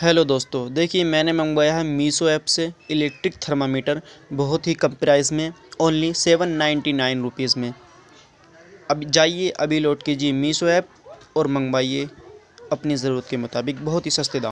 hello दोस्तों देखिए मैंने मंगवाया है मीशो ऐप से इलेक्ट्रिक थर्मामीटर बहुत ही कम प्राइस में only seven ninety nine rupees में अब जाइए अभी लोड कीजिए मीशो ऐप और मंगवाइए अपनी ज़रूरत के मुताबिक बहुत ही सस्ते दाम